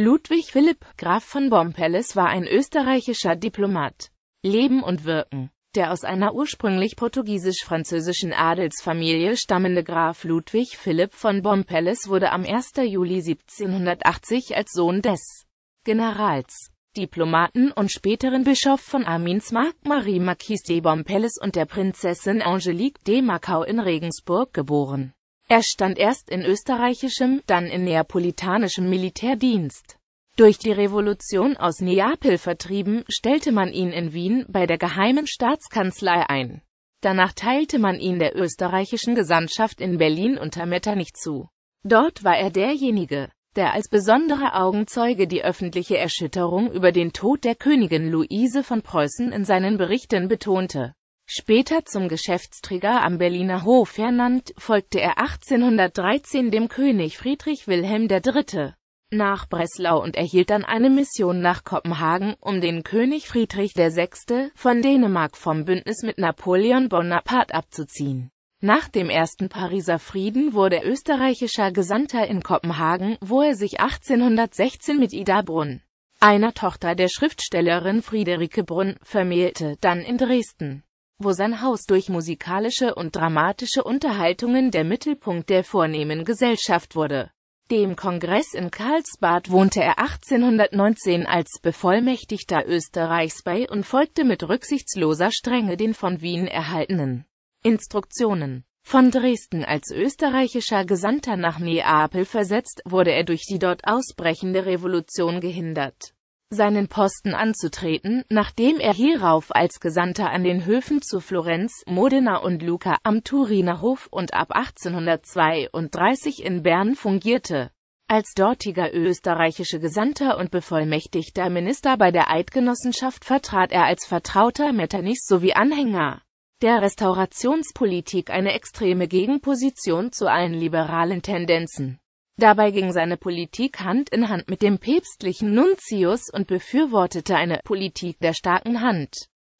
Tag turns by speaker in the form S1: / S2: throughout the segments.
S1: Ludwig Philipp, Graf von Bompelles war ein österreichischer Diplomat. Leben und Wirken Der aus einer ursprünglich portugiesisch-französischen Adelsfamilie stammende Graf Ludwig Philipp von Bompelles wurde am 1. Juli 1780 als Sohn des Generals, Diplomaten und späteren Bischof von Mark Marie Marquise de Bompelles und der Prinzessin Angelique de Macau in Regensburg geboren er stand erst in österreichischem, dann in neapolitanischem Militärdienst. Durch die Revolution aus Neapel vertrieben, stellte man ihn in Wien bei der geheimen Staatskanzlei ein. Danach teilte man ihn der österreichischen Gesandtschaft in Berlin unter Metternich zu. Dort war er derjenige, der als besonderer Augenzeuge die öffentliche Erschütterung über den Tod der Königin Luise von Preußen in seinen Berichten betonte. Später zum Geschäftsträger am Berliner Hof ernannt, folgte er 1813 dem König Friedrich Wilhelm III. nach Breslau und erhielt dann eine Mission nach Kopenhagen, um den König Friedrich VI. von Dänemark vom Bündnis mit Napoleon Bonaparte abzuziehen. Nach dem ersten Pariser Frieden wurde österreichischer Gesandter in Kopenhagen, wo er sich 1816 mit Ida Brunn, einer Tochter der Schriftstellerin Friederike Brunn, vermählte, dann in Dresden wo sein Haus durch musikalische und dramatische Unterhaltungen der Mittelpunkt der vornehmen Gesellschaft wurde. Dem Kongress in Karlsbad wohnte er 1819 als Bevollmächtigter Österreichs bei und folgte mit rücksichtsloser Strenge den von Wien erhaltenen Instruktionen. Von Dresden als österreichischer Gesandter nach Neapel versetzt, wurde er durch die dort ausbrechende Revolution gehindert seinen Posten anzutreten, nachdem er hierauf als Gesandter an den Höfen zu Florenz, Modena und Luca am Turiner Hof und ab 1832 in Bern fungierte. Als dortiger österreichische Gesandter und bevollmächtigter Minister bei der Eidgenossenschaft vertrat er als Vertrauter Metternichs sowie Anhänger der Restaurationspolitik eine extreme Gegenposition zu allen liberalen Tendenzen. Dabei ging seine Politik Hand in Hand mit dem päpstlichen Nunzius und befürwortete eine Politik der starken Hand,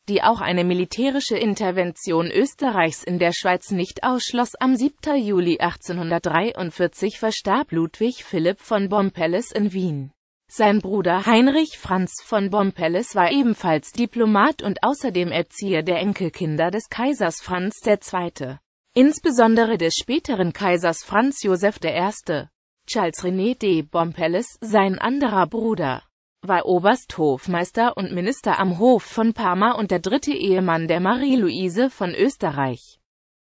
S1: die auch eine militärische Intervention Österreichs in der Schweiz nicht ausschloss. Am 7. Juli 1843 verstarb Ludwig Philipp von Bompelles in Wien. Sein Bruder Heinrich Franz von Bompelles war ebenfalls Diplomat und außerdem Erzieher der Enkelkinder des Kaisers Franz II., insbesondere des späteren Kaisers Franz Joseph I. Charles René de Bompelles, sein anderer Bruder, war Obersthofmeister und Minister am Hof von Parma und der dritte Ehemann der Marie-Louise von Österreich